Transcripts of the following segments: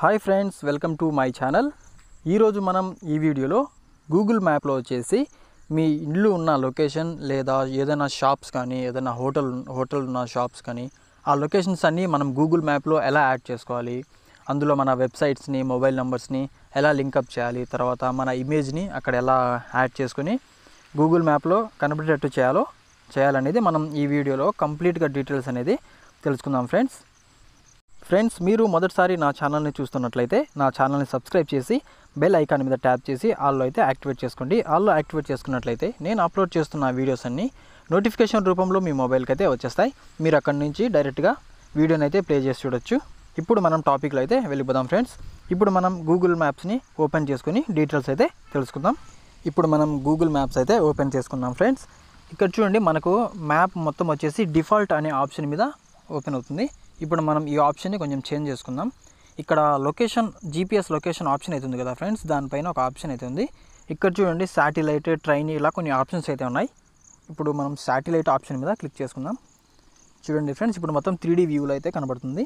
hi friends welcome to my channel ఈరోజు మనం ఈ వీడియోలో గూగుల్ మ్యాప్లో వచ్చేసి మీ ఇండ్లు ఉన్న లొకేషన్ లేదా ఏదైనా షాప్స్ కానీ ఏదైనా హోటల్ హోటల్ ఉన్న షాప్స్ కానీ ఆ లొకేషన్స్ అన్నీ మనం గూగుల్ మ్యాప్లో ఎలా యాడ్ చేసుకోవాలి అందులో మన వెబ్సైట్స్ని మొబైల్ నెంబర్స్ని ఎలా లింకప్ చేయాలి తర్వాత మన ఇమేజ్ని అక్కడ ఎలా యాడ్ చేసుకుని గూగుల్ మ్యాప్లో కనబడేటట్టు చేయాలో చేయాలనేది మనం ఈ వీడియోలో కంప్లీట్గా డీటెయిల్స్ అనేది తెలుసుకుందాం ఫ్రెండ్స్ ఫ్రెండ్స్ మీరు మొదటిసారి నా ఛానల్ని చూస్తున్నట్లయితే నా ఛానల్ని సబ్స్క్రైబ్ చేసి బెల్ ఐకాన్ మీద ట్యాప్ చేసి ఆల్లో అయితే యాక్టివేట్ చేసుకోండి ఆల్లో యాక్టివేట్ చేసుకున్నట్లయితే నేను అప్లోడ్ చేస్తున్న వీడియోస్ అన్నీ నోటిఫికేషన్ రూపంలో మీ మొబైల్కి అయితే వచ్చేస్తాయి మీరు అక్కడి నుంచి డైరెక్ట్గా వీడియోని అయితే ప్లే చేసి చూడొచ్చు ఇప్పుడు మనం టాపిక్లో అయితే వెళ్ళిపోదాం ఫ్రెండ్స్ ఇప్పుడు మనం గూగుల్ మ్యాప్స్ని ఓపెన్ చేసుకుని డీటెయిల్స్ అయితే తెలుసుకుందాం ఇప్పుడు మనం గూగుల్ మ్యాప్స్ అయితే ఓపెన్ చేసుకుందాం ఫ్రెండ్స్ ఇక్కడ చూడండి మనకు మ్యాప్ మొత్తం వచ్చేసి డిఫాల్ట్ అనే ఆప్షన్ మీద ఓపెన్ అవుతుంది ఇప్పుడు మనం ఈ ఆప్షన్ని కొంచెం చేంజ్ చేసుకుందాం ఇక్కడ లొకేషన్ జీపీఎస్ లొకేషన్ ఆప్షన్ అయితే ఉంది కదా ఫ్రెండ్స్ దానిపైన ఒక ఆప్షన్ అయితే ఉంది ఇక్కడ చూడండి శాటిలైట్ ట్రైన్ ఇలా కొన్ని ఆప్షన్స్ అయితే ఉన్నాయి ఇప్పుడు మనం శాటిలైట్ ఆప్షన్ మీద క్లిక్ చేసుకుందాం చూడండి ఫ్రెండ్స్ ఇప్పుడు మొత్తం త్రీ డీ వ్యూలో అయితే కనబడుతుంది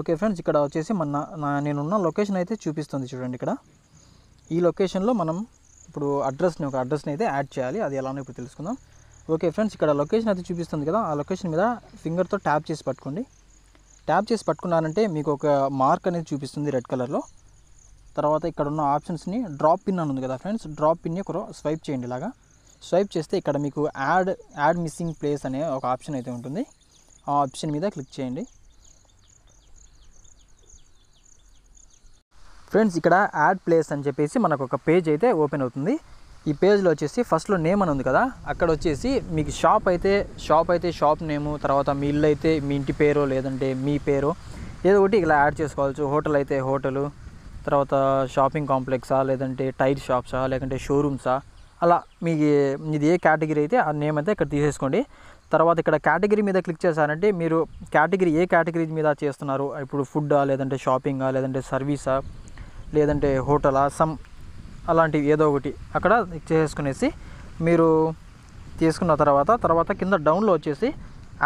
ఓకే ఫ్రెండ్స్ ఇక్కడ వచ్చేసి మన నా నేనున్న లొకేషన్ అయితే చూపిస్తుంది చూడండి ఇక్కడ ఈ లొకేషన్లో మనం ఇప్పుడు అడ్రస్ని ఒక అడ్రస్ని అయితే యాడ్ చేయాలి అది ఎలానో ఇప్పుడు తెలుసుకుందాం ఓకే ఫ్రెండ్స్ ఇక్కడ లొకేషన్ అయితే చూపిస్తుంది కదా ఆ లొకేషన్ మీద ఫింగర్తో ట్యాప్ చేసి పట్టుకోండి ట్యాప్ చేసి పట్టుకున్నారంటే మీకు ఒక మార్క్ అనేది చూపిస్తుంది రెడ్ కలర్లో తర్వాత ఇక్కడ ఉన్న ఆప్షన్స్ని డ్రాప్ పిన్ అని ఉంది కదా ఫ్రెండ్స్ డ్రాప్ పిన్ని ఒక స్వైప్ చేయండి ఇలాగా స్వైప్ చేస్తే ఇక్కడ మీకు యాడ్ యాడ్ మిస్సింగ్ ప్లేస్ అనే ఒక ఆప్షన్ అయితే ఉంటుంది ఆ ఆప్షన్ మీద క్లిక్ చేయండి ఫ్రెండ్స్ ఇక్కడ యాడ్ ప్లేస్ అని చెప్పేసి మనకు ఒక పేజ్ అయితే ఓపెన్ అవుతుంది ఈ పేజ్లో వచ్చేసి ఫస్ట్లో నేమ్ అని ఉంది కదా అక్కడ వచ్చేసి మీకు షాప్ అయితే షాప్ అయితే షాప్ నేము తర్వాత మీ ఇల్లు అయితే మీ ఇంటి పేరు లేదంటే మీ పేరు ఏదో ఒకటి ఇలా యాడ్ చేసుకోవచ్చు హోటల్ అయితే హోటలు తర్వాత షాపింగ్ కాంప్లెక్సా లేదంటే టైర్ షాప్సా లేదంటే షోరూమ్సా అలా మీకు ఇది ఏ కేటగిరీ అయితే ఆ నేమ్ అయితే ఇక్కడ తీసేసుకోండి తర్వాత ఇక్కడ కేటగిరీ మీద క్లిక్ చేశారంటే మీరు కేటగిరీ ఏ కేటగిరీ మీద చేస్తున్నారు ఇప్పుడు ఫుడ్డా లేదంటే షాపింగా లేదంటే సర్వీసా లేదంటే హోటలా సమ్ అలాంటివి ఏదో ఒకటి అక్కడ చేసుకునేసి మీరు తీసుకున్న తర్వాత తర్వాత కింద డౌన్లో వచ్చేసి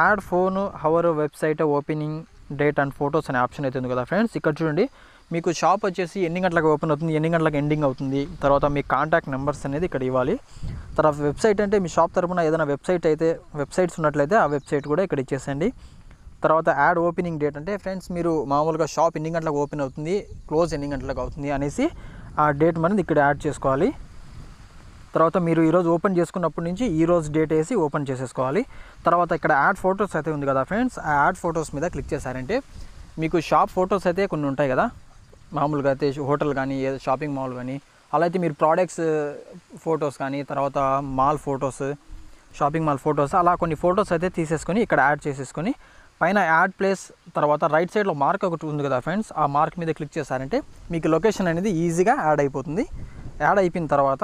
add phone hour website opening date and photos అనే ఆప్షన్ అవుతుంది కదా ఫ్రెండ్స్ ఇక్కడ చూడండి మీకు షాప్ వచ్చేసి ఎన్ని గంటలకు ఓపెన్ అవుతుంది ఎన్ని గంటలకు ఎండింగ్ అవుతుంది తర్వాత మీ కాంటాక్ట్ నెంబర్స్ అనేది ఇక్కడ ఇవ్వాలి తర్వాత వెబ్సైట్ అంటే మీ షాప్ తరపున ఏదైనా వెబ్సైట్ అయితే వెబ్సైట్స్ ఉన్నట్లయితే ఆ వెబ్సైట్ కూడా ఇక్కడ ఇచ్చేసేయండి తర్వాత యాడ్ ఓపెనింగ్ డేట్ అంటే ఫ్రెండ్స్ మీరు మామూలుగా షాప్ ఎన్ని గంటలకు ఓపెన్ అవుతుంది క్లోజ్ ఎన్ని గంటలకు అవుతుంది అనేసి ఆ డేట్ మనది ఇక్కడ యాడ్ చేసుకోవాలి తర్వాత మీరు ఈరోజు ఓపెన్ చేసుకున్నప్పటి నుంచి ఈరోజు డేట్ వేసి ఓపెన్ చేసేసుకోవాలి తర్వాత ఇక్కడ యాడ్ ఫొటోస్ అయితే ఉంది కదా ఫ్రెండ్స్ ఆ యాడ్ ఫొటోస్ మీద క్లిక్ చేశారంటే మీకు షాప్ ఫొటోస్ అయితే కొన్ని ఉంటాయి కదా మామూలుగా అయితే హోటల్ కానీ ఏదో షాపింగ్ మాల్ కానీ అలా అయితే మీరు ప్రోడక్ట్స్ ఫొటోస్ కానీ తర్వాత mall photos shopping mall photos అలా కొన్ని ఫొటోస్ అయితే తీసేసుకొని ఇక్కడ యాడ్ చేసేసుకొని పైన యాడ్ ప్లేస్ తర్వాత రైట్ సైడ్లో మార్క్ ఒకటి ఉంది కదా ఫ్రెండ్స్ ఆ మార్క్ మీద క్లిక్ చేశారంటే మీకు లొకేషన్ అనేది ఈజీగా యాడ్ అయిపోతుంది యాడ్ అయిపోయిన తర్వాత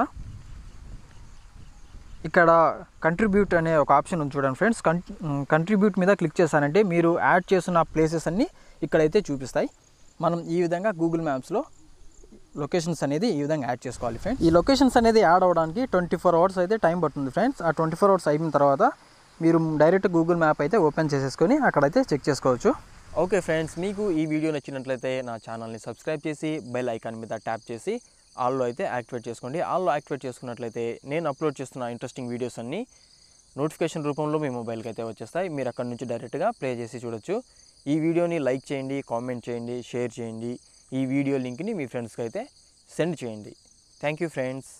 ఇక్కడ కంట్రిబ్యూట్ అనే ఒక ఆప్షన్ ఉంది చూడండి ఫ్రెండ్స్ కంట్రిబ్యూట్ మీద క్లిక్ చేశారంటే మీరు యాడ్ చేసిన ప్లేసెస్ అన్నీ ఇక్కడైతే చూపిస్తాయి మనం ఈ విధంగా గూగుల్ మ్యాప్స్లో లొకేషన్స్ అనేది ఈ విధంగా యాడ్ చేసుకోవాలి ఫ్రెండ్స్ ఈ లొకేషన్స్ అనేది యాడ్ అవ్వడానికి ట్వంటీ ఫోర్ అవర్స్ అయితే టైం పడుతుంది ఫ్రెండ్స్ ఆ ట్వంటీ ఫోర్ అవర్స్ అయిపోయిన తర్వాత మీరు డైరెక్ట్ గూగుల్ మ్యాప్ అయితే ఓపెన్ చేసేసుకొని అక్కడైతే చెక్ చేసుకోవచ్చు ఓకే ఫ్రెండ్స్ మీకు ఈ వీడియో నచ్చినట్లయితే నా ఛానల్ని సబ్స్క్రైబ్ చేసి బెల్ ఐకాన్ మీద ట్యాప్ చేసి ఆల్లో అయితే యాక్టివేట్ చేసుకోండి ఆల్లో యాక్టివేట్ చేసుకున్నట్లయితే నేను అప్లోడ్ చేస్తున్న ఇంట్రెస్టింగ్ వీడియోస్ అన్నీ నోటిఫికేషన్ రూపంలో మీ మొబైల్కి అయితే వచ్చేస్తాయి మీరు అక్కడ నుంచి డైరెక్ట్గా ప్లే చేసి చూడొచ్చు ఈ వీడియోని లైక్ చేయండి కామెంట్ చేయండి షేర్ చేయండి ఈ వీడియో లింక్ని మీ ఫ్రెండ్స్కి అయితే సెండ్ చేయండి థ్యాంక్ యూ ఫ్రెండ్స్